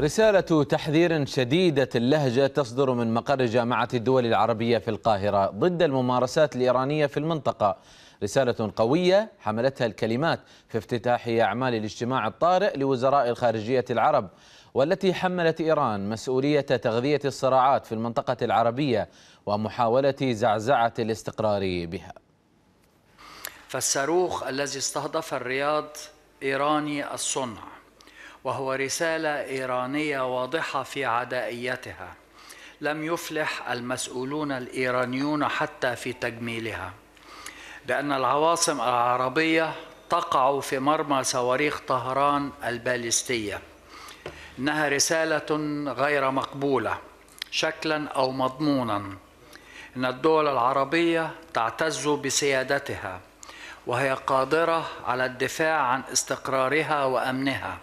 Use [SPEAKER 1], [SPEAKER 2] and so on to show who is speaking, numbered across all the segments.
[SPEAKER 1] رسالة تحذير شديدة اللهجة تصدر من مقر جامعة الدول العربية في القاهرة ضد الممارسات الإيرانية في المنطقة رسالة قوية حملتها الكلمات في افتتاح أعمال الاجتماع الطارئ لوزراء الخارجية العرب والتي حملت إيران مسؤولية تغذية الصراعات في المنطقة العربية ومحاولة زعزعة الاستقرار بها
[SPEAKER 2] فالصاروخ الذي استهدف الرياض إيراني الصنع وهو رساله ايرانيه واضحه في عدائيتها لم يفلح المسؤولون الايرانيون حتى في تجميلها لان العواصم العربيه تقع في مرمى صواريخ طهران البالستيه انها رساله غير مقبوله شكلا او مضمونا ان الدول العربيه تعتز بسيادتها وهي قادره على الدفاع عن استقرارها وامنها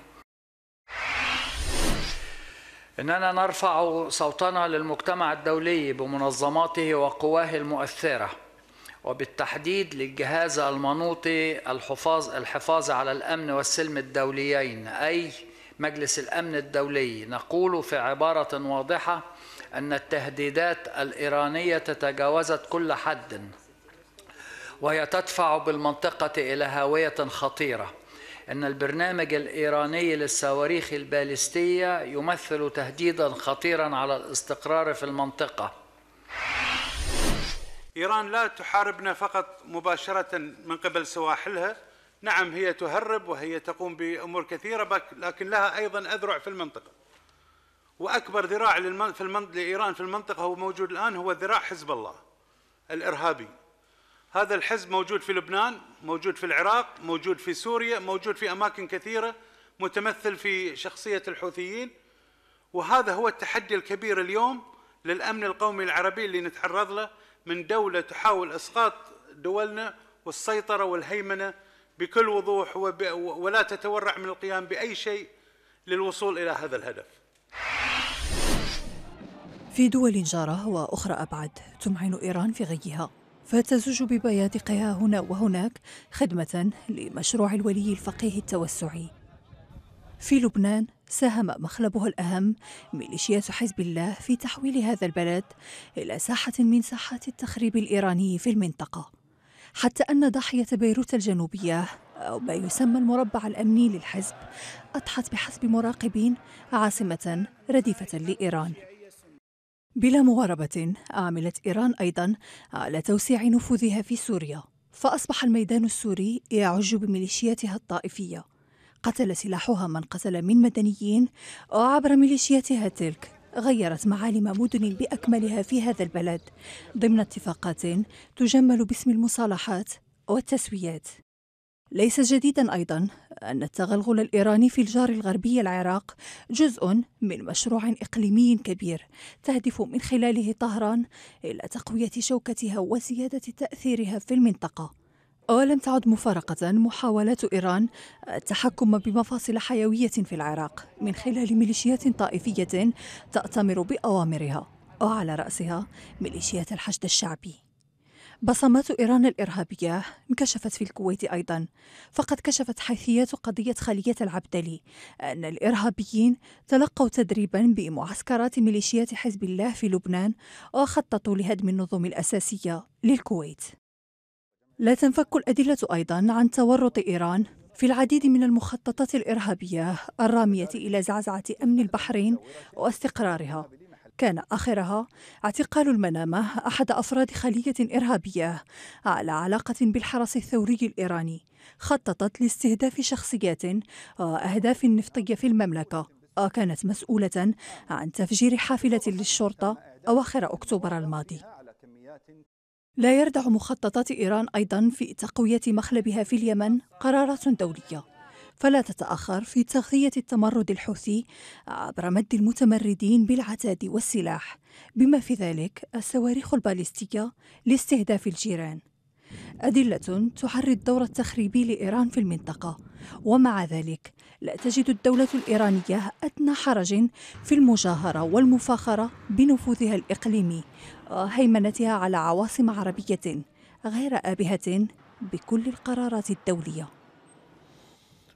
[SPEAKER 2] اننا نرفع صوتنا للمجتمع الدولي بمنظماته وقواه المؤثره وبالتحديد للجهاز المنوطي الحفاظ الحفاظ على الامن والسلم الدوليين اي مجلس الامن الدولي نقول في عباره واضحه ان التهديدات الايرانيه تجاوزت كل حد وهي تدفع بالمنطقه الى هاويه خطيره أن البرنامج الإيراني للصواريخ البالستية يمثل تهديدا خطيرا على الاستقرار في المنطقة
[SPEAKER 3] إيران لا تحاربنا فقط مباشرة من قبل سواحلها نعم هي تهرب وهي تقوم بأمور كثيرة لكن لها أيضا أذرع في المنطقة وأكبر ذراع في لإيران في المنطقة هو موجود الآن هو ذراع حزب الله الإرهابي هذا الحزب موجود في لبنان موجود في العراق موجود في سوريا موجود في أماكن كثيرة متمثل في شخصية الحوثيين وهذا هو التحدي الكبير اليوم للأمن القومي العربي اللي نتعرض له من دولة تحاول إسقاط دولنا والسيطرة والهيمنة بكل وضوح ولا تتورع من القيام بأي شيء للوصول إلى هذا الهدف
[SPEAKER 4] في دول جارة وأخرى أبعد تمعن إيران في غيها فتزج ببياتقها هنا وهناك خدمة لمشروع الولي الفقيه التوسعي. في لبنان ساهم مخلبها الأهم ميليشيات حزب الله في تحويل هذا البلد إلى ساحة من ساحات التخريب الإيراني في المنطقة. حتى أن ضاحية بيروت الجنوبية أو ما يسمى المربع الأمني للحزب أضحت بحسب مراقبين عاصمة رديفة لإيران. بلا مواربة عملت إيران أيضا على توسيع نفوذها في سوريا فأصبح الميدان السوري يعج بميليشياتها الطائفية قتل سلاحها من قتل من مدنيين وعبر ميليشياتها تلك غيرت معالم مدن بأكملها في هذا البلد ضمن اتفاقات تجمل باسم المصالحات والتسويات ليس جديدا ايضا ان التغلغل الايراني في الجار الغربي العراق جزء من مشروع اقليمي كبير تهدف من خلاله طهران الى تقويه شوكتها وزياده تاثيرها في المنطقه ولم تعد مفارقة محاولات إيران التحكم بمفاصل حيوية في العراق من خلال ميليشيات طائفية تأتمر بأوامرها وعلى رأسها ميليشيات الحشد الشعبي بصمات إيران الإرهابية انكشفت في الكويت أيضا فقد كشفت حيثيات قضية خلية العبدلي أن الإرهابيين تلقوا تدريبا بمعسكرات ميليشيات حزب الله في لبنان وخططوا لهدم النظم الأساسية للكويت لا تنفك الأدلة أيضا عن تورط إيران في العديد من المخططات الإرهابية الرامية إلى زعزعة أمن البحرين واستقرارها كان آخرها اعتقال المنامة أحد أفراد خلية إرهابية على علاقة بالحرس الثوري الإيراني خططت لاستهداف شخصيات وأهداف نفطية في المملكة كانت مسؤولة عن تفجير حافلة للشرطة أواخر أكتوبر الماضي لا يردع مخططات إيران أيضا في تقوية مخلبها في اليمن قرارات دولية فلا تتأخر في تغذية التمرد الحوثي عبر مد المتمردين بالعتاد والسلاح بما في ذلك الصواريخ الباليستية لاستهداف الجيران أدلة تحري الدور التخريبي لإيران في المنطقة ومع ذلك لا تجد الدولة الإيرانية أدنى حرج في المجاهرة والمفاخرة بنفوذها الإقليمي وهيمنتها على عواصم عربية غير آبهة بكل القرارات الدوليه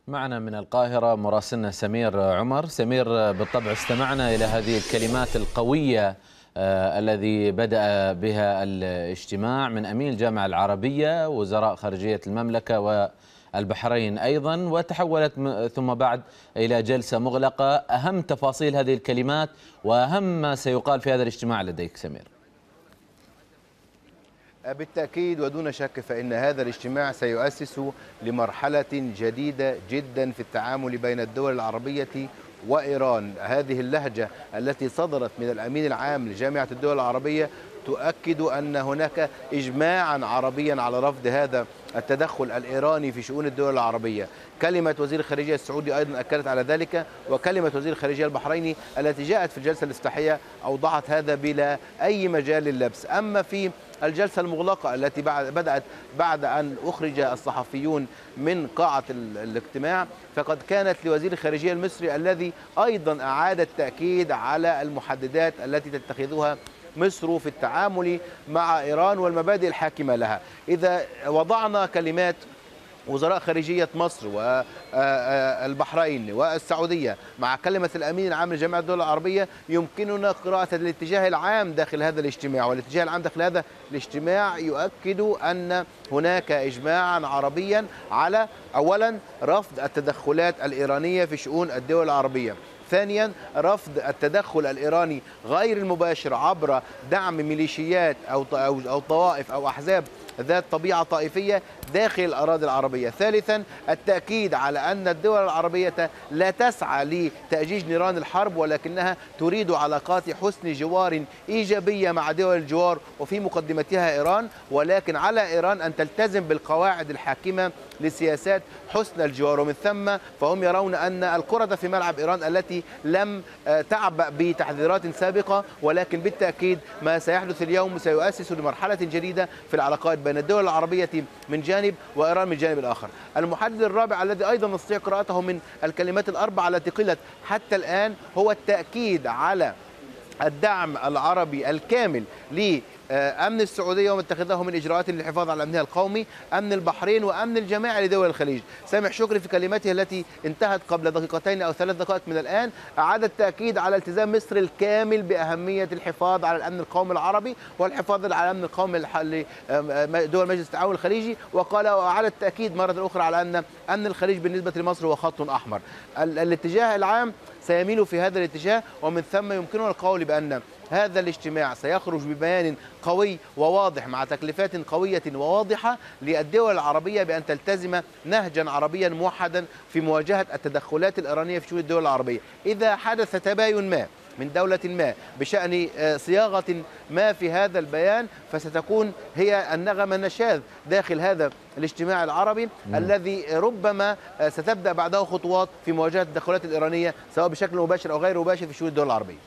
[SPEAKER 1] معنا من القاهرة مراسلنا سمير عمر سمير بالطبع استمعنا إلى هذه الكلمات القوية آه، الذي بدأ بها الاجتماع من أمين الجامعة العربية وزراء خارجية المملكة والبحرين أيضا وتحولت ثم بعد إلى جلسة مغلقة أهم تفاصيل هذه الكلمات وأهم ما سيقال في هذا الاجتماع لديك سمير
[SPEAKER 5] بالتأكيد ودون شك فإن هذا الاجتماع سيؤسس لمرحلة جديدة جدا في التعامل بين الدول العربية وإيران هذه اللهجة التي صدرت من الأمين العام لجامعة الدول العربية تؤكد أن هناك إجماعا عربيا على رفض هذا التدخل الإيراني في شؤون الدول العربية كلمة وزير الخارجية السعودي أيضا أكدت على ذلك وكلمة وزير الخارجية البحريني التي جاءت في الجلسة الافتتاحية أوضحت هذا بلا أي مجال للبس أما في الجلسة المغلقة التي بعد بدأت بعد أن أخرج الصحفيون من قاعة الاجتماع فقد كانت لوزير الخارجية المصري الذي أيضا أعاد التأكيد على المحددات التي تتخذها مصر في التعامل مع إيران والمبادئ الحاكمة لها إذا وضعنا كلمات وزراء خارجية مصر والبحرين والسعودية مع كلمة الأمين العام لجامعة الدول العربية يمكننا قراءة الاتجاه العام داخل هذا الاجتماع والاتجاه العام داخل هذا الاجتماع يؤكد أن هناك إجماعا عربيا على أولا رفض التدخلات الإيرانية في شؤون الدول العربية ثانيا رفض التدخل الإيراني غير المباشر عبر دعم ميليشيات أو أو طوائف أو أحزاب ذات طبيعة طائفية داخل الأراضي العربية ثالثا التأكيد على أن الدول العربية لا تسعى لتأجيج نيران الحرب ولكنها تريد علاقات حسن جوار إيجابية مع دول الجوار وفي مقدمتها إيران ولكن على إيران أن تلتزم بالقواعد الحاكمة لسياسات حسن الجوار ومن ثم فهم يرون أن الكرة في ملعب إيران التي لم آه، تعبأ بتحذيرات سابقة ولكن بالتأكيد ما سيحدث اليوم سيؤسس لمرحلة جديدة في العلاقات بين الدول العربية من جانب وإيران من جانب الآخر المحدد الرابع الذي أيضا نستطيع قراءته من الكلمات الأربعة التي قلت حتى الآن هو التأكيد على الدعم العربي الكامل آه، امن السعوديه اتخذه من اجراءات للحفاظ على امنها القومي، امن البحرين وامن الجماعي لدول الخليج. سامح شكري في كلمته التي انتهت قبل دقيقتين او ثلاث دقائق من الان، اعاد التاكيد على التزام مصر الكامل باهميه الحفاظ على الامن القومي العربي والحفاظ على الامن القومي لدول آه، آه، مجلس التعاون الخليجي، وقال واعاد التاكيد مره اخرى على ان امن الخليج بالنسبه لمصر هو خط احمر. الاتجاه العام سيميل في هذا الاتجاه ومن ثم يمكننا القول بأن هذا الاجتماع سيخرج ببيان قوي وواضح مع تكلفات قوية وواضحة للدول العربية بأن تلتزم نهجا عربيا موحدا في مواجهة التدخلات الإيرانية في شؤون الدول العربية إذا حدث تباين ما من دولة ما بشأن آه، صياغة ما في هذا البيان فستكون هي النغمة النشاذ داخل هذا الاجتماع العربي مم. نعم. الذي ربما آه، ستبدأ بعده خطوات في مواجهة التدخلات الإيرانية سواء بشكل
[SPEAKER 1] مباشر أو غير مباشر في شؤون الدول العربية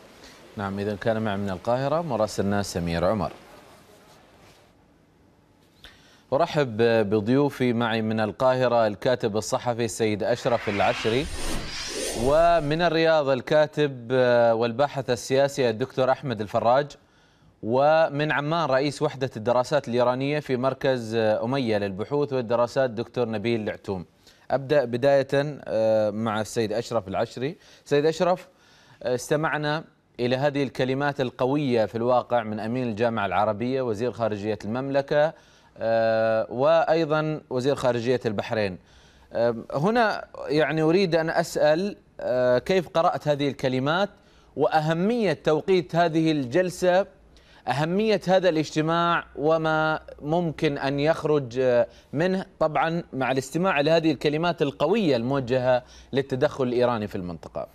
[SPEAKER 1] نعم إذا كان معنا من القاهرة مراسلنا سمير عمر أرحب بضيوفي معي من القاهرة الكاتب الصحفي السيد أشرف العشري ومن الرياض الكاتب آه، والباحث السياسي الدكتور أحمد الفراج ومن عمان رئيس وحدة الدراسات الإيرانية في مركز آه، أمية للبحوث والدراسات دكتور نبيل العتوم أبدأ بداية آه، مع السيد أشرف العشري سيد أشرف استمعنا إلى هذه الكلمات القوية في الواقع من أمين الجامعة العربية وزير خارجية المملكة وأيضا وزير خارجية البحرين هنا يعني أريد أن أسأل آه، كيف قرأت هذه الكلمات وأهمية توقيت هذه الجلسة أهمية هذا الاجتماع وما ممكن أن يخرج آه، منه طبعا مع الاستماع لهذه الكلمات القوية الموجهة للتدخل الإيراني في المنطقة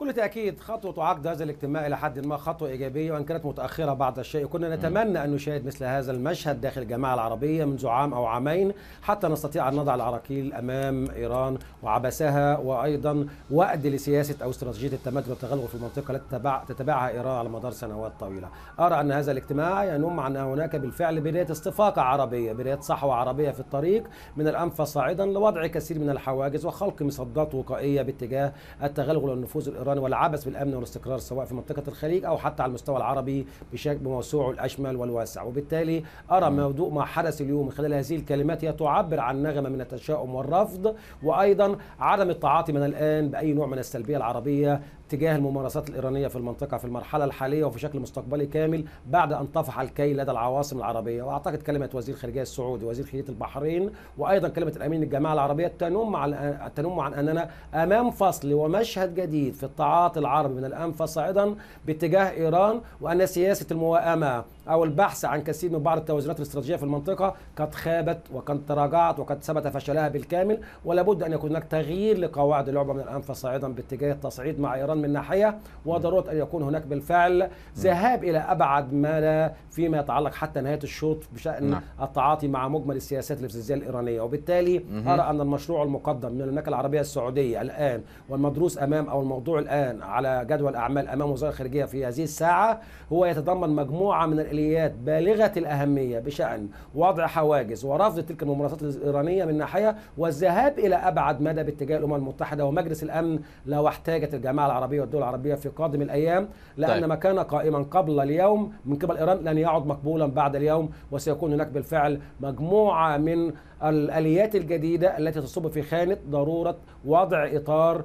[SPEAKER 6] كل تأكيد خطوة عقد هذا الاجتماع إلى حد ما خطوة إيجابية وإن كانت متأخرة بعض الشيء كنا نتمنى أن نشاهد مثل هذا المشهد داخل الجماعة العربية منذ عام أو عامين حتى نستطيع أن نضع العراقيل أمام إيران وعبسها وأيضا وأد لسياسة أو استراتيجية التمدد والتغلغل في المنطقة التي تتبعها إيران على مدار سنوات طويلة أرى أن هذا الاجتماع ينم عن هناك بالفعل بداية استفاقة عربية بداية صحوة عربية في الطريق من الأنف صاعدا لوضع كثير من الحواجز وخلق مصدات وقائية باتجاه التغلغل والنفوذ الإيراني الايراني والعبث بالامن والاستقرار سواء في منطقه الخليج او حتى على المستوى العربي بشكل بموسوعه الاشمل والواسع وبالتالي ارى نعم. موضوع ما حدث اليوم من خلال هذه الكلمات هي تعبر عن نغمه من التشاؤم والرفض وايضا عدم التعاطي من الان باي نوع من السلبيه العربيه تجاه الممارسات الإيرانية في المنطقة في المرحلة الحالية وفي شكل مستقبلي كامل بعد أن طفح الكيل لدى العواصم العربية وأعتقد كلمة وزير الخارجية السعودي وزير خارجية البحرين وأيضا كلمة الأمين الجماعة العربية تنم عن تنم عن أننا أمام فصل ومشهد جديد في التعاطي العربي من الآن فصاعدا باتجاه إيران وأن سياسة الموائمة أو البحث عن كثير من بعض التوازنات الاستراتيجية في المنطقة قد خابت وقد تراجعت وقد ثبت فشلها بالكامل ولابد أن يكون هناك تغيير لقواعد اللعبة من الآن فصاعدا باتجاه التصعيد مع إيران من ناحية وضرورة أن يكون هناك بالفعل ذهاب إلى أبعد ما لا فيما يتعلق حتى نهاية الشوط بشأن نعم. التعاطي مع مجمل السياسات الابتزازيه الإيرانية وبالتالي مم. أرى أن المشروع المقدم من المملكة العربية السعودية الآن والمدروس أمام أو الموضوع الآن على جدول أعمال أمام وزارة الخارجية في هذه الساعة هو يتضمن مجموعة من الإليات بالغة الأهمية بشأن وضع حواجز ورفض تلك الممارسات الإيرانية من ناحية والذهاب إلى أبعد مدى باتجاه الأمم المتحدة ومجلس الأمن لو احتاجت الجماعة العربية العربيه والدول العربيه في قادم الايام لان طيب. ما كان قائما قبل اليوم من قبل ايران لن يعد مقبولا بعد اليوم وسيكون هناك بالفعل مجموعه من الاليات الجديده التي تصب في خانه ضروره وضع اطار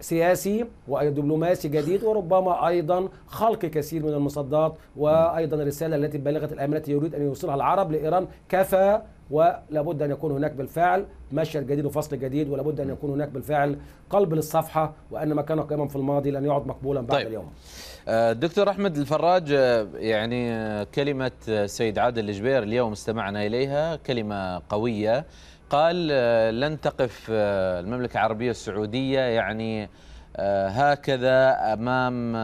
[SPEAKER 6] سياسي ودبلوماسي جديد وربما ايضا خلق كثير من المصدات وايضا الرساله التي بلغت الامانه يريد ان يوصلها العرب لايران كفى ولابد ان يكون هناك بالفعل مشهد جديد وفصل جديد ولابد ان يكون هناك بالفعل قلب للصفحه وان ما كان قيما في الماضي لن يعد مقبولا بعد طيب.
[SPEAKER 1] اليوم. آه، دكتور احمد الفراج آه، يعني آه، كلمه سيد عادل الجبير اليوم استمعنا اليها كلمه قويه قال لن تقف المملكه العربيه السعوديه يعني هكذا امام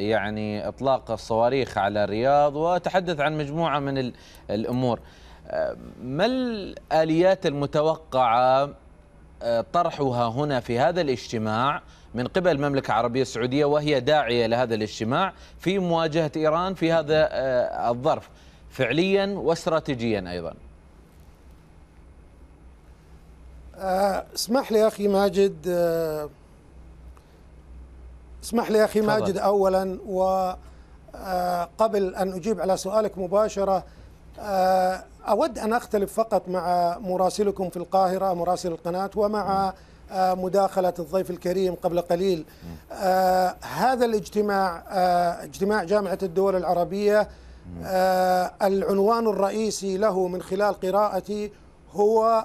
[SPEAKER 1] يعني اطلاق الصواريخ على الرياض وتحدث عن مجموعه من الامور. ما الآليات المتوقعة آه، طرحها هنا في هذا الاجتماع من قبل المملكة العربية السعودية وهي داعية لهذا الاجتماع في مواجهة إيران في هذا آه، الظرف فعليا واستراتيجيا أيضا
[SPEAKER 3] آه، اسمح لي أخي ماجد اسمح لي أخي ماجد أولا وقبل أن أجيب على سؤالك مباشرة أود أن أختلف فقط مع مراسلكم في القاهرة مراسل القناة ومع آه، مداخلة الضيف الكريم قبل قليل آه، هذا الاجتماع آه، اجتماع جامعة الدول العربية العنوان الرئيسي له من خلال قراءتي هو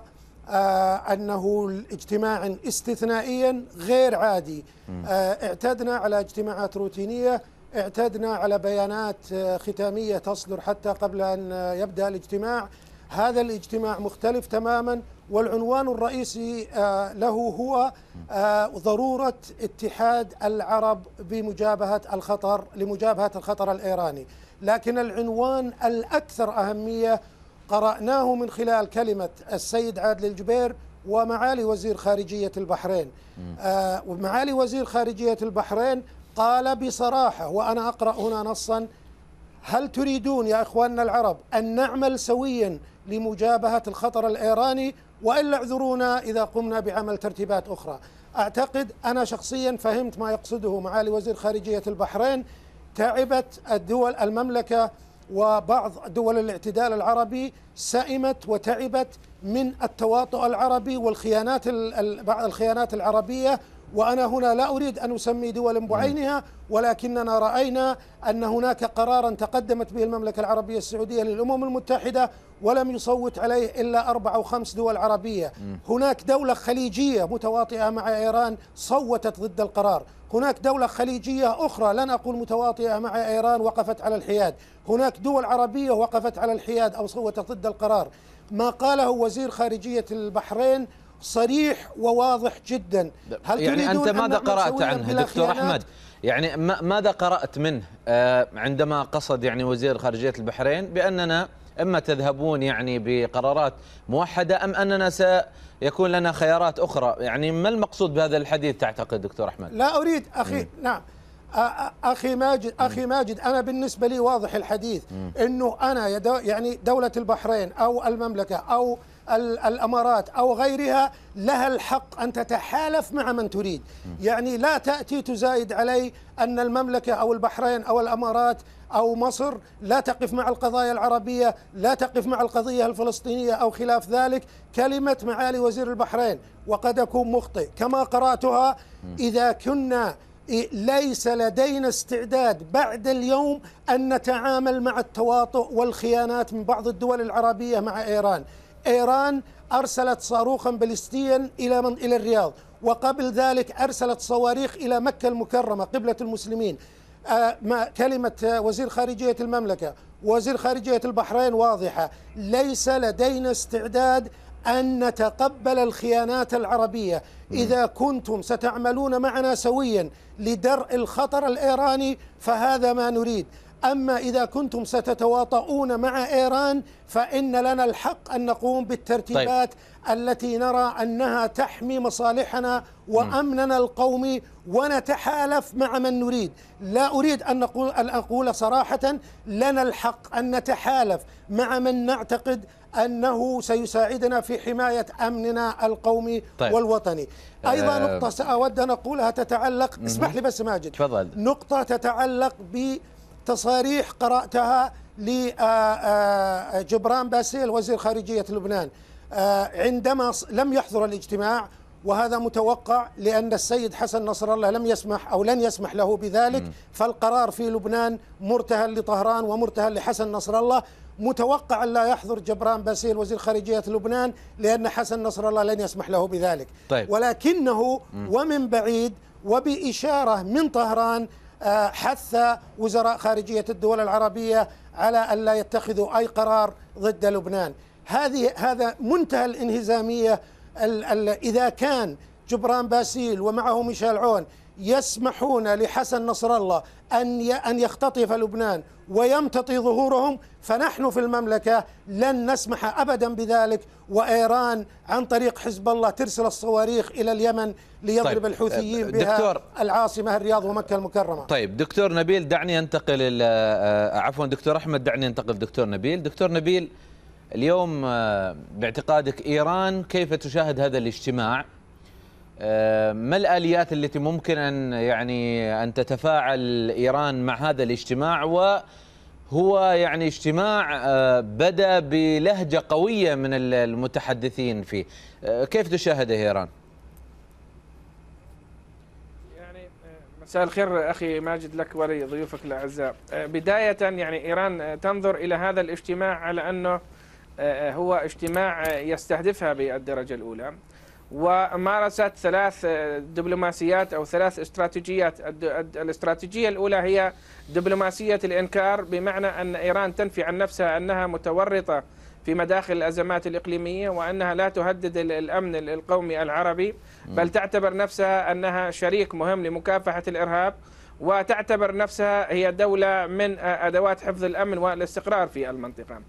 [SPEAKER 3] أنه اجتماع استثنائيا غير عادي اعتدنا على اجتماعات روتينية اعتدنا على بيانات آه، ختامية تصدر حتى قبل أن آه، يبدأ الاجتماع هذا الاجتماع مختلف تماما والعنوان الرئيسي آه، له هو ضرورة اتحاد العرب بمجابهة الخطر لمجابهة الخطر الإيراني لكن العنوان الأكثر أهمية قرأناه من خلال كلمة السيد عادل الجبير ومعالي وزير خارجية البحرين ومعالي وزير خارجية البحرين قال بصراحة وأنا أقرأ هنا نصا هل تريدون يا إخواننا العرب أن نعمل سويا لمجابهة الخطر الإيراني وإلا اعذرونا إذا قمنا بعمل ترتيبات أخرى أعتقد أنا شخصيا فهمت ما يقصده معالي وزير خارجية البحرين تعبت الدول المملكة وبعض دول الاعتدال العربي سئمت وتعبت من التواطؤ العربي والخيانات بعض الخيانات العربية وأنا هنا لا أريد أن أسمي دولا بعينها ولكننا رأينا أن هناك قرارا تقدمت به المملكة العربية السعودية للأمم المتحدة ولم يصوت عليه إلا أربع أو خمس دول عربية هناك دولة خليجية متواطئة مع إيران صوتت ضد القرار هناك دولة خليجية أخرى لن أقول متواطئة مع إيران وقفت على الحياد هناك دول عربية وقفت على الحياد أو صوتت ضد القرار ما قاله وزير خارجية البحرين صريح وواضح جدا هل يعني أنت ماذا قرأت عنه دكتور أحمد
[SPEAKER 1] يعني ماذا قرأت منه آه، عندما قصد يعني وزير خارجية البحرين بأننا إما تذهبون يعني بقرارات موحدة أم أننا سيكون لنا خيارات أخرى يعني ما المقصود بهذا الحديث تعتقد دكتور أحمد
[SPEAKER 3] لا أريد أخي م. نعم اخي ماجد اخي ماجد انا بالنسبه لي واضح الحديث انه انا يعني دوله البحرين او المملكه او الأمارات أو غيرها لها الحق أن تتحالف مع من تريد يعني لا تأتي تزايد علي أن المملكة أو البحرين أو الأمارات أو مصر لا تقف مع القضايا العربية لا تقف مع القضية الفلسطينية أو خلاف ذلك كلمة معالي وزير البحرين وقد أكون مخطئ كما قرأتها إذا كنا ليس لدينا استعداد بعد اليوم أن نتعامل مع التواطؤ والخيانات من بعض الدول العربية مع إيران إيران أرسلت صاروخا بالستيا إلى من إلى الرياض وقبل ذلك أرسلت صواريخ إلى مكة المكرمة قبلة المسلمين آه، ما كلمة آه، وزير خارجية المملكة وزير خارجية البحرين واضحة ليس لدينا استعداد أن نتقبل الخيانات العربية إذا كنتم ستعملون معنا سويا لدرء الخطر الإيراني فهذا ما نريد أما إذا كنتم ستتواطؤون مع إيران فإن لنا الحق أن نقوم بالترتيبات طيب. التي نرى أنها تحمي مصالحنا وأمننا القومي ونتحالف مع من نريد لا أريد أن أقول, أن أقول صراحة لنا الحق أن نتحالف مع من نعتقد أنه سيساعدنا في حماية أمننا القومي طيب. والوطني أيضا آه. نقطة سأود أن أقولها تتعلق اسمح لي بس ماجد تفضل. نقطة تتعلق ب تصاريح قرأتها لجبران آه، آه، باسيل وزير خارجية لبنان آه، عندما لم يحضر الاجتماع وهذا متوقع لأن السيد حسن نصر الله لم يسمح أو لن يسمح له بذلك فالقرار في لبنان مرتهن لطهران ومرتهن لحسن نصر الله متوقع أن لا يحضر جبران باسيل وزير خارجية لبنان لأن حسن نصر الله لن يسمح له بذلك طيب. ولكنه ومن بعيد وبإشارة من طهران حث وزراء خارجية الدول العربية على أن لا يتخذوا أي قرار ضد لبنان هذه هذا منتهى الانهزامية إذا كان جبران باسيل ومعه ميشيل عون يسمحون لحسن نصر الله أن أن يختطف لبنان ويمتطي ظهورهم فنحن في المملكة لن نسمح أبدا بذلك وإيران عن طريق حزب الله ترسل الصواريخ إلى اليمن ليضرب طيب الحوثيين آه، بها دكتور العاصمة الرياض ومكة المكرمة
[SPEAKER 1] طيب دكتور نبيل دعني أنتقل آه، عفوا دكتور أحمد دعني أنتقل دكتور نبيل دكتور نبيل اليوم آه، باعتقادك إيران كيف تشاهد هذا الاجتماع؟ آه، ما الآليات التي ممكن أن يعني أن تتفاعل إيران مع هذا الاجتماع وهو يعني اجتماع آه، بدأ بلهجة قوية من المتحدثين فيه آه، كيف تشاهده إيران؟
[SPEAKER 7] يعني، مساء الخير اخي ماجد لك ولضيوفك الاعزاء. بدايه يعني ايران تنظر الى هذا الاجتماع على انه هو اجتماع يستهدفها بالدرجه الاولى. ومارست ثلاث دبلوماسيات أو ثلاث استراتيجيات الاستراتيجية الأولى هي دبلوماسية الإنكار بمعنى أن إيران تنفي عن نفسها أنها متورطة في مداخل الأزمات الإقليمية وأنها لا تهدد الأمن القومي العربي بل تعتبر نفسها أنها شريك مهم لمكافحة الإرهاب وتعتبر نفسها هي دولة من أدوات حفظ الأمن والاستقرار في المنطقة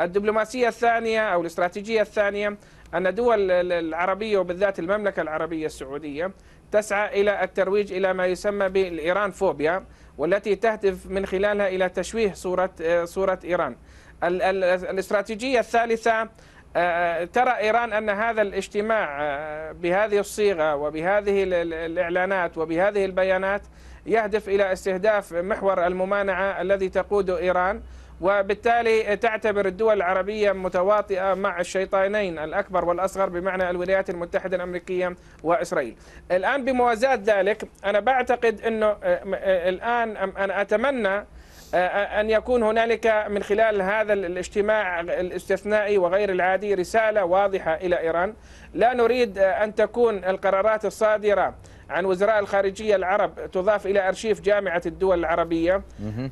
[SPEAKER 7] الدبلوماسية الثانية أو الاستراتيجية الثانية أن الدول العربية وبالذات المملكة العربية السعودية تسعى إلى الترويج إلى ما يسمى بالإيران فوبيا والتي تهدف من خلالها إلى تشويه صورة, آه، صورة إيران الاستراتيجية الثالثة آه، ترى إيران أن هذا الاجتماع آه، بهذه الصيغة وبهذه الإعلانات وبهذه البيانات يهدف إلى استهداف محور الممانعة الذي تقوده إيران وبالتالي تعتبر الدول العربية متواطئة مع الشيطانين الأكبر والأصغر بمعنى الولايات المتحدة الأمريكية وإسرائيل الآن بموازاة ذلك أنا بعتقد أنه آه، آه، الآن أنا أتمنى آه، أن يكون هنالك من خلال هذا الاجتماع الاستثنائي وغير العادي رسالة واضحة إلى إيران لا نريد أن تكون القرارات الصادرة عن وزراء الخارجية العرب تضاف إلى أرشيف جامعة الدول العربية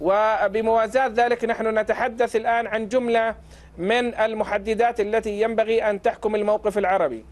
[SPEAKER 7] وبموازاة ذلك نحن نتحدث الآن عن جملة من المحددات التي ينبغي أن تحكم الموقف العربي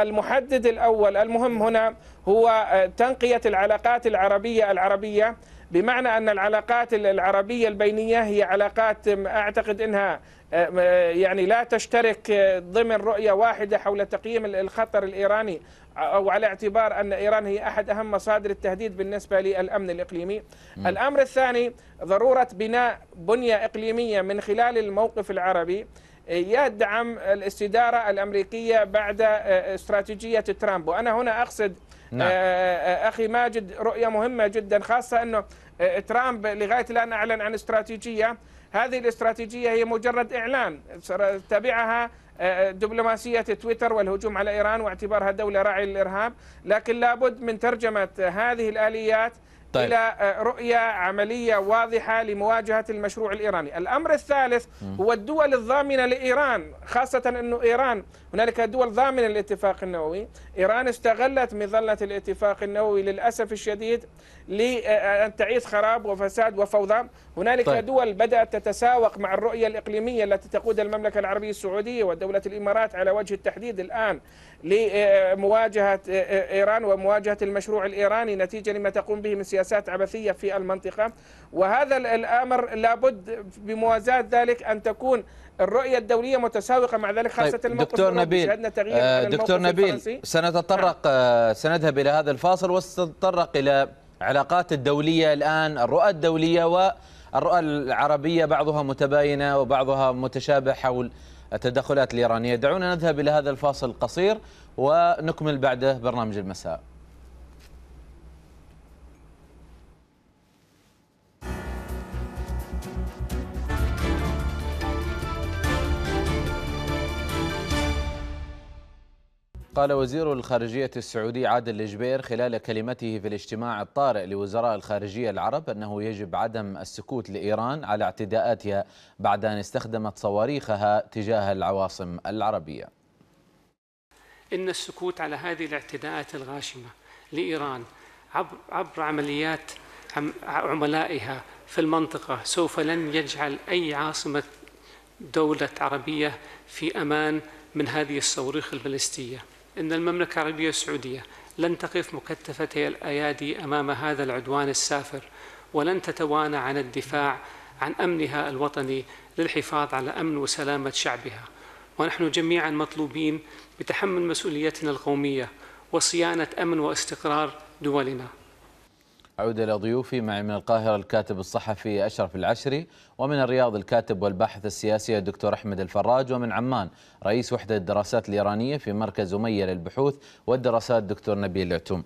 [SPEAKER 7] المحدد الأول المهم هنا هو تنقية العلاقات العربية العربية بمعنى أن العلاقات العربية البينية هي علاقات أعتقد أنها آه، يعني لا تشترك آه، ضمن رؤية واحدة حول تقييم الخطر الإيراني أو على اعتبار أن إيران هي أحد أهم مصادر التهديد بالنسبة للأمن الإقليمي م. الأمر الثاني ضرورة بناء بنية إقليمية من خلال الموقف العربي آه، يدعم الاستدارة الأمريكية بعد استراتيجية ترامب وأنا هنا أقصد نعم. آه، آه، آه، أخي ماجد رؤية مهمة جدا خاصة أنه ترامب لغاية الآن أعلن عن استراتيجية هذه الاستراتيجية هي مجرد إعلان تبعها دبلوماسية تويتر والهجوم على إيران واعتبارها دولة راعي للإرهاب لكن لابد من ترجمة هذه الآليات طيب. إلى آه، رؤية عملية واضحة لمواجهة المشروع الإيراني الأمر الثالث هو الدول الضامنة لإيران خاصة أنه إيران هنالك دول ضامنة للاتفاق النووي إيران استغلت مظلة الاتفاق النووي للأسف الشديد لأن آه، آه، تعيث خراب وفساد وفوضى هنالك طيب. دول بدأت تتساوق مع الرؤية الإقليمية التي تقودها المملكة العربية السعودية ودولة الإمارات على وجه التحديد الآن لمواجهة إيران ومواجهة المشروع الإيراني نتيجة لما تقوم به من سياسة سياسات عبثية في المنطقة وهذا الأمر لابد بموازاة ذلك أن تكون الرؤية الدولية متساوقة مع ذلك طيب، خاصة طيب الموقف دكتور نبيل آه دكتور نبيل الفرنسي.
[SPEAKER 1] سنتطرق نعم. آه، سنذهب إلى هذا الفاصل وستتطرق إلى العلاقات الدولية الآن الرؤى الدولية والرؤى العربية بعضها متباينة وبعضها متشابه حول التدخلات الإيرانية دعونا نذهب إلى هذا الفاصل القصير ونكمل بعده برنامج المساء قال وزير الخارجية السعودي عادل الجبير خلال كلمته في الاجتماع الطارئ لوزراء الخارجية العرب أنه يجب عدم السكوت لإيران على اعتداءاتها بعد أن استخدمت صواريخها تجاه العواصم العربية
[SPEAKER 3] إن السكوت على هذه الاعتداءات الغاشمة لإيران عبر, عبر عمليات عملائها في المنطقة سوف لن يجعل أي عاصمة دولة عربية في أمان من هذه الصواريخ البلستية أن المملكة العربية السعودية لن تقف مكتفتي الأيادي أمام هذا العدوان السافر ولن تتوانى عن الدفاع عن أمنها الوطني للحفاظ على أمن وسلامة شعبها ونحن جميعا مطلوبين بتحمل مسؤوليتنا القومية وصيانة أمن واستقرار دولنا
[SPEAKER 1] أعود إلى ضيوفي معي من القاهرة الكاتب الصحفي أشرف العشري ومن الرياض الكاتب والباحث السياسي الدكتور أحمد الفراج ومن عمان رئيس وحدة الدراسات الإيرانية في مركز أمية للبحوث والدراسات الدكتور نبيل العتوم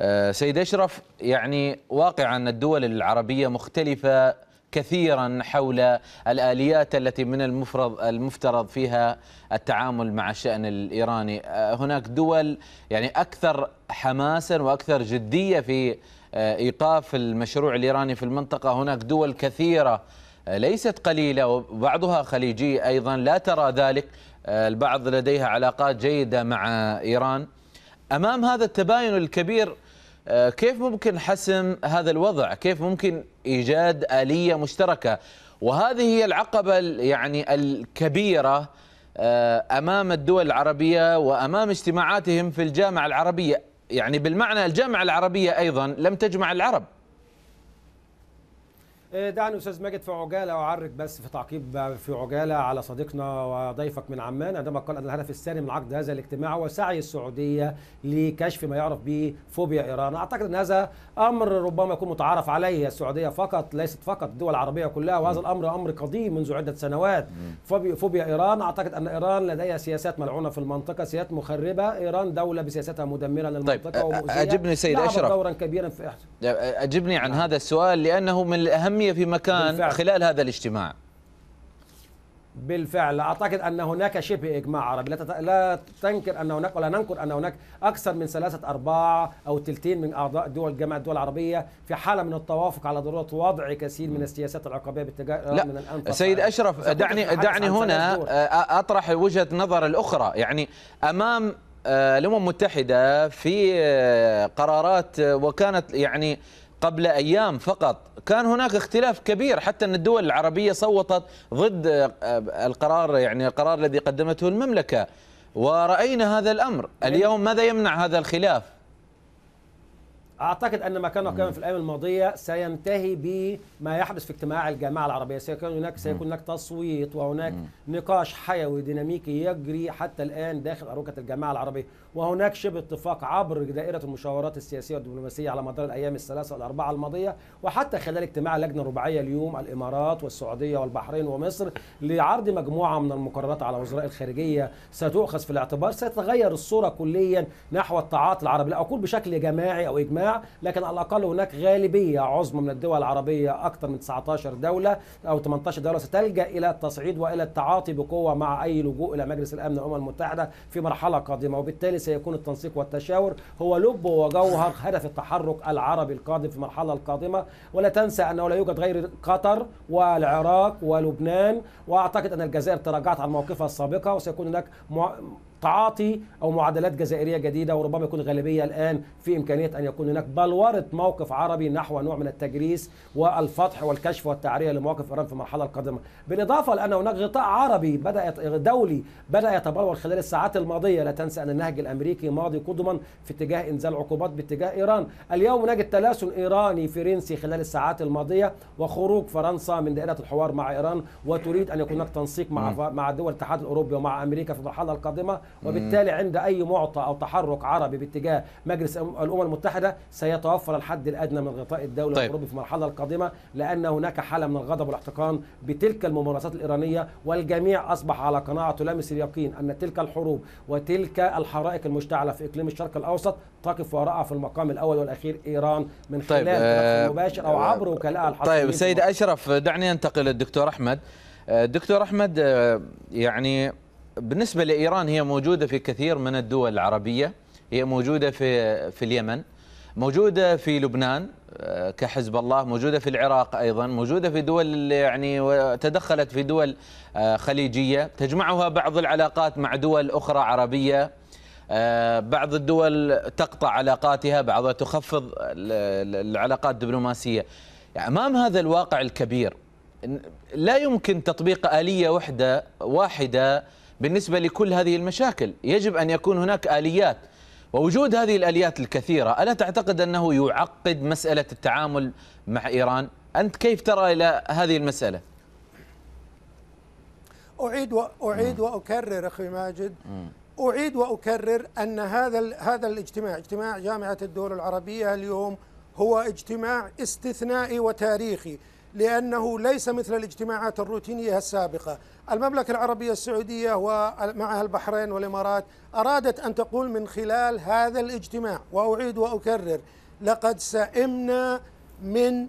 [SPEAKER 1] آه، سيد أشرف يعني واقعا الدول العربية مختلفة كثيرا حول الآليات التي من المفرض المفترض فيها التعامل مع الشأن الإيراني آه، هناك دول يعني أكثر حماسا وأكثر جدية في آه، ايقاف المشروع الايراني في المنطقه هناك دول كثيره آه، ليست قليله وبعضها خليجي ايضا لا ترى ذلك آه، البعض لديها علاقات جيده مع ايران امام هذا التباين الكبير كيف ممكن حسم هذا الوضع كيف ممكن ايجاد اليه مشتركه وهذه هي العقبه يعني الكبيره امام الدول العربيه وامام اجتماعاتهم في الجامعه العربيه يعني بالمعنى الجامعة العربية أيضا لم تجمع العرب
[SPEAKER 6] إيه، دعني استاذ ماجد في عجاله اعرج بس في تعقيب في عجاله على صديقنا وضيفك من عمان عندما قال ان الهدف الثاني من عقد هذا الاجتماع هو سعي السعوديه لكشف ما يعرف به فوبيا ايران، اعتقد ان هذا امر ربما يكون متعارف عليه السعوديه فقط ليست فقط الدول العربيه كلها وهذا الامر امر قديم منذ عده سنوات فوبيا ايران اعتقد ان ايران لديها سياسات ملعونه في المنطقه، سياسات مخربه، ايران دوله بسياساتها مدمره للمنطقه طيب ومؤذيه اجبني سيد اشرف دورا كبيرا في
[SPEAKER 1] اجبني عن نعم. هذا السؤال لانه من الاهم الإسلامية في مكان بالفعل. خلال هذا الاجتماع
[SPEAKER 6] بالفعل اعتقد ان هناك شبه اجماع عربي لا, تت... لا تنكر ان هناك ولا ننكر ان هناك اكثر من ثلاثه ارباع او ثلثين من اعضاء دول جامعه الدول العربيه في حاله من التوافق على ضروره وضع كثير من السياسات العقابيه باتجاه آه، لا من الانفاق سيد يعني اشرف دعني دعني هنا آه،
[SPEAKER 1] آه، اطرح وجهه نظر الاخرى يعني امام الامم المتحده في قرارات وكانت يعني قبل ايام فقط كان هناك اختلاف كبير حتى ان الدول العربيه صوتت ضد آه، القرار يعني القرار الذي قدمته المملكه وراينا هذا الامر اليوم ماذا يمنع هذا الخلاف اعتقد
[SPEAKER 6] ان ما كان كان في الايام الماضيه سينتهي بما يحدث في اجتماع الجامعه العربيه سيكون هناك سيكون هناك تصويت وهناك نقاش حيوي ديناميكي يجري حتى الان داخل اروقه الجامعه العربيه وهناك شبه اتفاق عبر دائره المشاورات السياسيه والدبلوماسيه على مدار الايام الثلاثه والاربعه الماضيه وحتى خلال اجتماع اللجنه الرباعيه اليوم الامارات والسعوديه والبحرين ومصر لعرض مجموعه من المقررات على وزراء الخارجيه ستؤخذ في الاعتبار ستتغير الصوره كليا نحو التعاطي العربي لا اقول بشكل جماعي او اجماعي لكن على الاقل هناك غالبيه عظمى من الدول العربيه اكثر من 19 دوله او 18 دوله ستلجا الى التصعيد والى التعاطي بقوه مع اي لجوء الى مجلس الامن الامم المتحده في مرحله قادمه وبالتالي سيكون التنسيق والتشاور هو لب وجوهر هدف التحرك العربي القادم في المرحله القادمه ولا تنسى انه لا يوجد غير قطر والعراق ولبنان واعتقد ان الجزائر تراجعت عن موقفها السابقه وسيكون هناك تعاطي أو معادلات جزائرية جديدة وربما يكون غالبية الآن في إمكانية أن يكون هناك بلورة موقف عربي نحو نوع من التجريس والفتح والكشف والتعرية لمواقف إيران في المرحلة القادمة بالإضافة لأن هناك غطاء عربي بدأ دولي بدأ يتبلور خلال الساعات الماضية لا تنسى أن النهج الأمريكي ماضي قدما في اتجاه إنزال عقوبات باتجاه إيران اليوم نجد تلاسن إيراني فرنسي خلال الساعات الماضية وخروج فرنسا من دائرة الحوار مع إيران وتريد أن يكون هناك تنسيق مع مع دول الاتحاد الأوروبي ومع أمريكا في المرحلة القادمة وبالتالي عند أي معطى أو تحرك عربي باتجاه مجلس الأمم المتحدة سيتوفر الحد الأدنى من غطاء الدولة طيب. في المرحلة القادمة لأن هناك حالة من الغضب والاحتقان بتلك الممارسات الإيرانية والجميع أصبح على قناعة تلامس اليقين أن تلك الحروب وتلك الحرائق المشتعلة في إقليم الشرق الأوسط تقف وراءها في المقام الأول والأخير إيران
[SPEAKER 1] من طيب، خلال طيب.
[SPEAKER 6] مباشر أو عبر وكلاء الحرب طيب سيد
[SPEAKER 1] أشرف دعني أنتقل للدكتور أحمد الدكتور آه، أحمد آه، يعني بالنسبة لإيران هي موجودة في كثير من الدول العربية هي موجودة في, في اليمن موجودة في لبنان آه، كحزب الله موجودة في العراق أيضا موجودة في دول يعني تدخلت في دول آه، خليجية تجمعها بعض العلاقات مع دول أخرى عربية آه، بعض الدول تقطع علاقاتها بعضها تخفض العلاقات الدبلوماسية يعني أمام هذا الواقع الكبير لا يمكن تطبيق آلية وحدة واحدة بالنسبة لكل هذه المشاكل يجب أن يكون هناك آليات ووجود هذه الآليات الكثيرة ألا تعتقد أنه يعقد مسألة التعامل مع إيران أنت كيف ترى إلى هذه المسألة
[SPEAKER 3] أعيد وأعيد وأكرر أخي ماجد أعيد وأكرر أن هذا هذا الاجتماع اجتماع جامعة الدول العربية اليوم هو اجتماع استثنائي وتاريخي لأنه ليس مثل الاجتماعات الروتينية السابقة المملكة العربية السعودية ومعها البحرين والإمارات أرادت أن تقول من خلال هذا الاجتماع وأعيد وأكرر لقد سئمنا من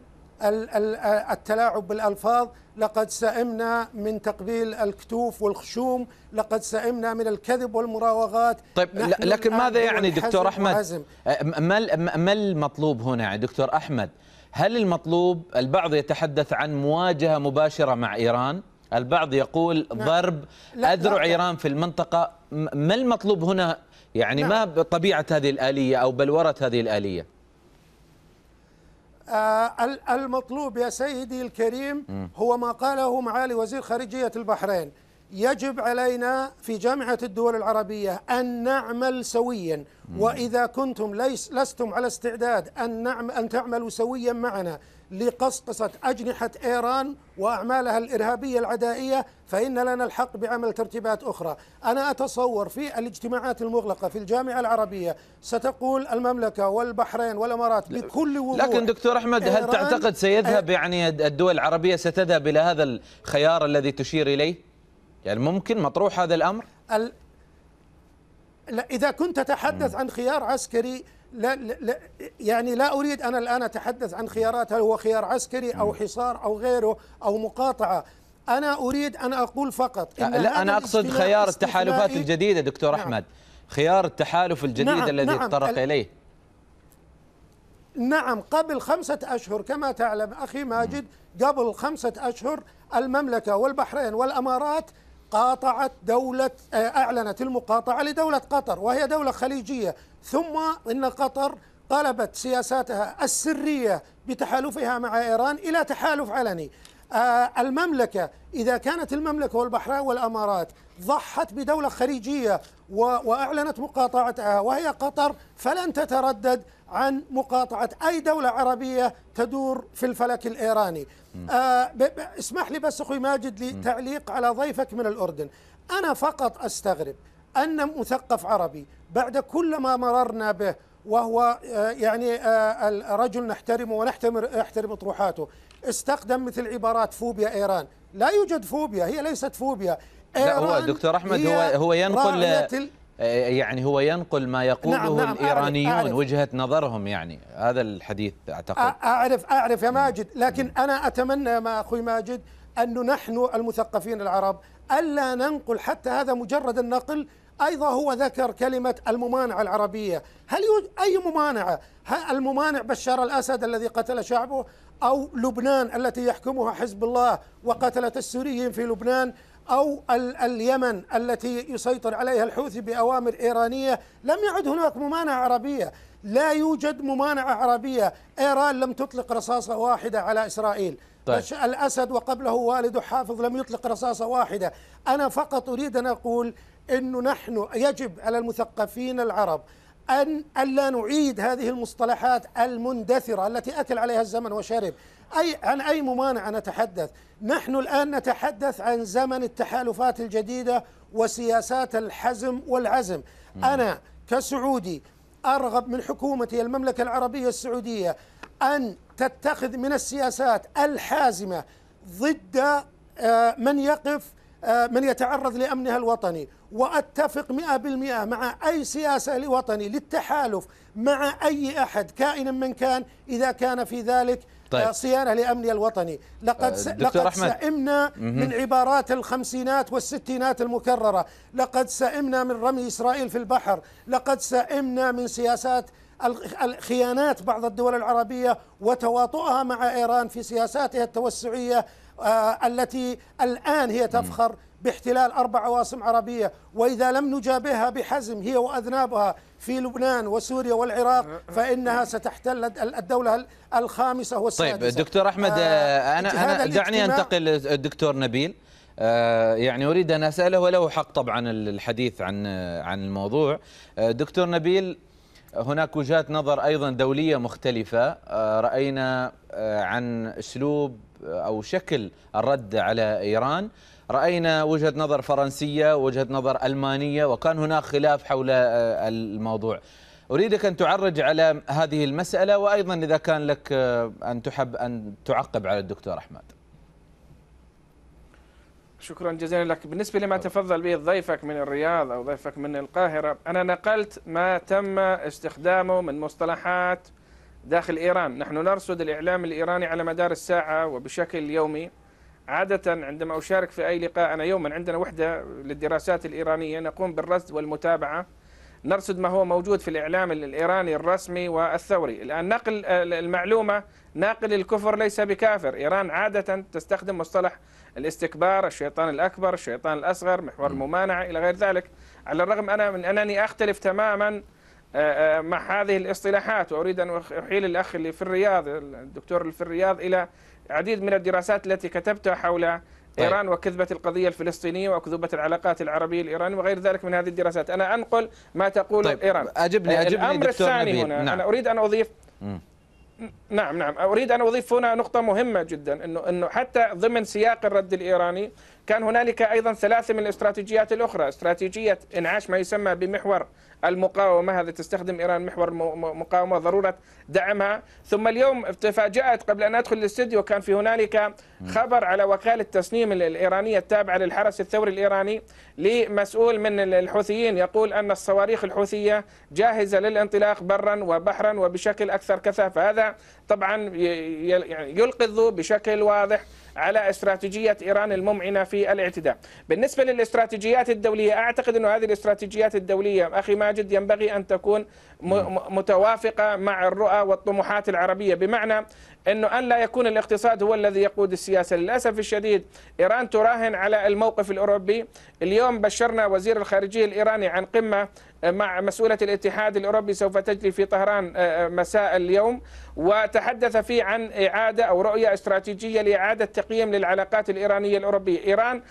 [SPEAKER 3] التلاعب بالألفاظ لقد سئمنا من تقبيل الكتوف والخشوم لقد سئمنا من الكذب والمراوغات طيب لكن ماذا يعني دكتور أحمد
[SPEAKER 1] أه، ما المطلوب هنا دكتور أحمد هل المطلوب البعض يتحدث عن مواجهة مباشرة مع إيران البعض يقول نعم. ضرب لا أذرع لا إيران في المنطقة ما المطلوب هنا يعني نعم. ما طبيعة هذه الآلية أو بلورة هذه الآلية
[SPEAKER 3] آه، المطلوب يا سيدي الكريم هو ما قاله معالي وزير خارجية البحرين يجب علينا في جامعة الدول العربية أن نعمل سويا وإذا كنتم ليس لستم على استعداد أن, نعم أن تعملوا سويا معنا لقصقصة أجنحة إيران وأعمالها الإرهابية العدائية فإن لنا الحق بعمل ترتيبات أخرى أنا أتصور في الاجتماعات المغلقة في الجامعة العربية ستقول المملكة والبحرين والأمارات بكل وضوح لكن دكتور أحمد هل تعتقد
[SPEAKER 1] سيذهب يعني الدول العربية ستذهب إلى هذا الخيار الذي تشير إليه؟ يعني ممكن مطروح هذا الامر
[SPEAKER 3] ال... لا اذا كنت تتحدث عن خيار عسكري لا, لا يعني لا اريد انا الان اتحدث عن خيارات هل هو خيار عسكري او حصار او غيره او مقاطعه انا اريد ان اقول فقط إن لا انا اقصد خيار التحالفات الجديده
[SPEAKER 1] دكتور نعم احمد خيار التحالف الجديد نعم الذي نعم اتطرق اليه
[SPEAKER 3] نعم قبل خمسة أشهر كما تعلم أخي ماجد قبل خمسة أشهر المملكة والبحرين والأمارات قاطعت دولة آه، أعلنت المقاطعة لدولة قطر وهي دولة خليجية ثم إن قطر قلبت سياساتها السرية بتحالفها مع إيران إلى تحالف علني آه، المملكة إذا كانت المملكة والبحرين والأمارات ضحت بدولة خليجية وأعلنت مقاطعتها آه، وهي قطر فلن تتردد عن مقاطعة أي دولة عربية تدور في الفلك الإيراني آه اسمح لي بس أخوي ماجد لتعليق على ضيفك من الأردن أنا فقط أستغرب أن مثقف عربي بعد كل ما مررنا به وهو آه، يعني آه، الرجل نحترمه ونحترم اطروحاته استخدم مثل عبارات فوبيا ايران لا يوجد فوبيا هي ليست فوبيا لا هو دكتور احمد هو هو ينقل
[SPEAKER 1] آه، يعني هو ينقل ما نعم، يقوله نعم نعم الايرانيون أعرف أعرف وجهه نظرهم يعني هذا الحديث اعتقد
[SPEAKER 3] اعرف اعرف يا ماجد لكن انا اتمنى مع اخوي ماجد انه نحن المثقفين العرب الا ننقل حتى هذا مجرد النقل ايضا هو ذكر كلمه الممانعه العربيه، هل يوجد اي ممانعه؟ هل الممانع بشار الاسد الذي قتل شعبه او لبنان التي يحكمها حزب الله وقتلت السوريين في لبنان أو اليمن التي يسيطر عليها الحوثي بأوامر إيرانية لم يعد هناك ممانعة عربية لا يوجد ممانعة عربية إيران لم تطلق رصاصة واحدة على إسرائيل طيب. الأسد وقبله والده حافظ لم يطلق رصاصة واحدة أنا فقط أريد أن أقول أنه نحن يجب على المثقفين العرب أن ألا نعيد هذه المصطلحات المندثرة التي أكل عليها الزمن وشرب أي عن أي ممانعة نتحدث نحن الآن نتحدث عن زمن التحالفات الجديدة وسياسات الحزم والعزم مم. أنا كسعودي أرغب من حكومتي المملكة العربية السعودية أن تتخذ من السياسات الحازمة ضد آه، من يقف آه، من يتعرض لأمنها الوطني وأتفق مئة بالمئة مع أي سياسة لوطني للتحالف مع أي أحد كائنا من كان إذا كان في ذلك طيب. آه، صيانة لأمني الوطني لقد آه، لقد أحمد. سئمنا من عبارات الخمسينات والستينات المكررة لقد سئمنا من رمي إسرائيل في البحر لقد سئمنا من سياسات خيانات بعض الدول العربية وتواطؤها مع إيران في سياساتها التوسعية آه، التي الآن هي تفخر باحتلال أربع عواصم عربية وإذا لم نجابهها بحزم هي وأذنابها في لبنان وسوريا والعراق أه، أه. فإنها ستحتل الدولة الخامسة والسادسة طيب دكتور أحمد آه، أنا, أنا دعني أنتقل
[SPEAKER 1] الدكتور نبيل يعني أريد أن أسأله وله حق طبعا الحديث عن عن الموضوع دكتور نبيل هناك وجهات نظر أيضا دولية مختلفة رأينا عن أسلوب أو شكل الرد على إيران راينا وجهه نظر فرنسيه وجهه نظر المانيه وكان هناك خلاف حول آه، الموضوع اريدك ان تعرج على هذه المساله وايضا اذا كان لك آه، ان تحب ان تعقب على الدكتور احمد
[SPEAKER 7] شكرا جزيلا لك بالنسبة لما تفضل به ضيفك من الرياض أو ضيفك من القاهرة أنا نقلت ما تم استخدامه من مصطلحات داخل إيران نحن نرصد الإعلام الإيراني على مدار الساعة وبشكل يومي عادة عندما أشارك في أي لقاء أنا يوما عندنا وحدة للدراسات الإيرانية نقوم بالرصد والمتابعة نرصد ما هو موجود في الإعلام الإيراني الرسمي والثوري الآن نقل المعلومة ناقل الكفر ليس بكافر إيران عادة تستخدم مصطلح الاستكبار الشيطان الأكبر الشيطان الأصغر محور الممانعة إلى غير ذلك على الرغم أنا من أنني أختلف تماما آه، آه، مع هذه الاصطلاحات وأريد أن أحيل الأخ اللي في الرياض الدكتور اللي في الرياض إلى العديد من الدراسات التي كتبتها حول طيب. إيران وكذبة القضية الفلسطينية وكذبة العلاقات العربية الإيرانية وغير ذلك من هذه الدراسات أنا أنقل ما تقول طيب. إيران أجبني آه، أجبني الأمر الثاني نبيل. هنا نعم. أنا أريد أن أضيف نعم نعم أريد أن أضيف هنا نقطة مهمة جدا أنه أنه حتى ضمن سياق الرد الإيراني كان هنالك أيضا ثلاثه من الاستراتيجيات الأخرى استراتيجية إنعاش ما يسمى بمحور المقاومة هذا تستخدم إيران محور مقاومة ضرورة دعمها ثم اليوم تفاجأت قبل أن أدخل الاستديو كان في هنالك خبر على وكالة تسنيم الإيرانية التابعة للحرس الثوري الإيراني لمسؤول من الحوثيين يقول أن الصواريخ الحوثية جاهزة للانطلاق برا وبحرا وبشكل أكثر كثافة هذا طبعا يعني يلقي الضوء بشكل واضح على استراتيجية إيران الممعنة في الاعتداء بالنسبة للاستراتيجيات الدولية أعتقد أن هذه الاستراتيجيات الدولية أخي ماجد ينبغي أن تكون متوافقة مع الرؤى والطموحات العربية بمعنى أنه أن لا يكون الاقتصاد هو الذي يقود السياسة للأسف الشديد إيران تراهن على الموقف الأوروبي اليوم بشرنا وزير الخارجية الإيراني عن قمة آه، مع مسؤولة الاتحاد الأوروبي سوف تجري في طهران آه، آه، مساء اليوم وتحدث فيه عن إعادة أو رؤية استراتيجية لإعادة تقييم للعلاقات الإيرانية الأوروبية إيران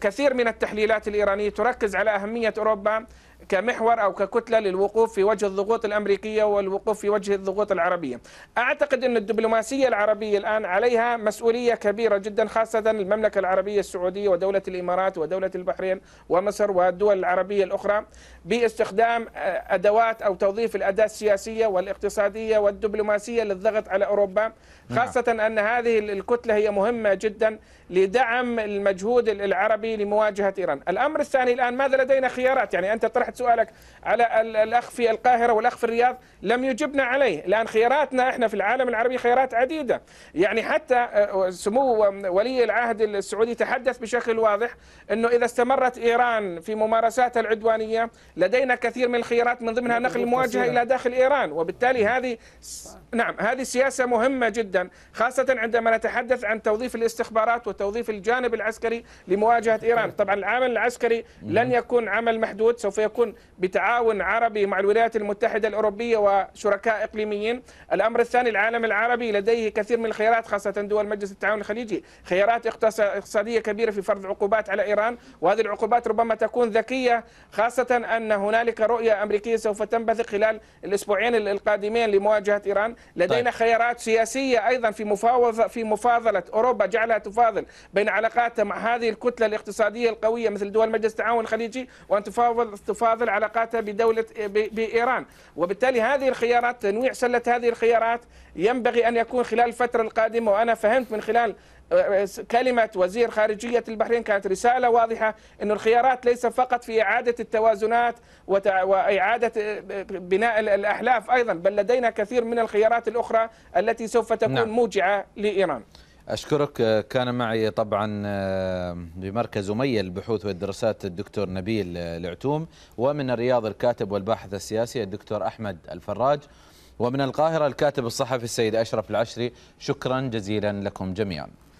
[SPEAKER 7] كثير من التحليلات الإيرانية تركز على أهمية أوروبا كمحور أو ككتلة للوقوف في وجه الضغوط الأمريكية والوقوف في وجه الضغوط العربية أعتقد أن الدبلوماسية العربية الآن عليها مسؤولية كبيرة جدا خاصة المملكة العربية السعودية ودولة الإمارات ودولة البحرين ومصر والدول العربية الأخرى باستخدام آه، أدوات أو توظيف الأداة السياسية والاقتصادية والدبلوماسية للضغط على أوروبا نعم. خاصة أن هذه الكتلة هي مهمة جدا لدعم المجهود العربي لمواجهة إيران الأمر الثاني الآن ماذا لدينا خيارات يعني أنت طرحت طرحت سؤالك على الأخ في القاهرة والأخ في الرياض لم يجبنا عليه لأن خياراتنا إحنا في العالم العربي خيارات عديدة يعني حتى آه، سمو ولي العهد السعودي تحدث بشكل واضح أنه إذا استمرت إيران في ممارساتها العدوانية لدينا كثير من الخيارات من ضمنها نقل المواجهة إلى داخل إيران وبالتالي هذه نعم هذه سياسة مهمة جدا خاصة عندما نتحدث عن توظيف الاستخبارات وتوظيف الجانب العسكري لمواجهة إيران طبعا العمل العسكري لن يكون عمل محدود سوف يكون يكن بتعاون عربي مع الولايات المتحدة الأوروبية وشركاء إقليميين الأمر الثاني العالم العربي لديه كثير من الخيارات خاصة دول مجلس التعاون الخليجي خيارات اقتصادية كبيرة في فرض عقوبات على إيران وهذه العقوبات ربما تكون ذكية خاصة أن هنالك رؤية أمريكية سوف تنبثق خلال الأسبوعين القادمين لمواجهة إيران لدينا طيب. خيارات سياسية أيضا في مفاوضة في مفاضلة أوروبا جعلها تفاضل بين علاقاتها مع هذه الكتلة الاقتصادية القوية مثل دول مجلس التعاون الخليجي وأن تفاوض تفاضل وانقاذ العلاقات بدولة بإيران وبالتالي هذه الخيارات تنويع سلة هذه الخيارات ينبغي أن يكون خلال الفترة القادمة وأنا فهمت من خلال آه، آه، كلمة وزير خارجية البحرين كانت رسالة واضحة أن الخيارات ليس فقط في إعادة التوازنات وإعادة آه، بناء الأحلاف أيضا بل لدينا كثير من الخيارات الأخرى التي سوف تكون نعم. موجعة لإيران
[SPEAKER 1] أشكرك آه، كان معي طبعا آه، بمركز أمية للبحوث والدراسات الدكتور نبيل آه، العتوم ومن الرياض الكاتب والباحث السياسي الدكتور أحمد الفراج ومن القاهرة الكاتب الصحفي السيد أشرف العشري شكرا جزيلا لكم جميعا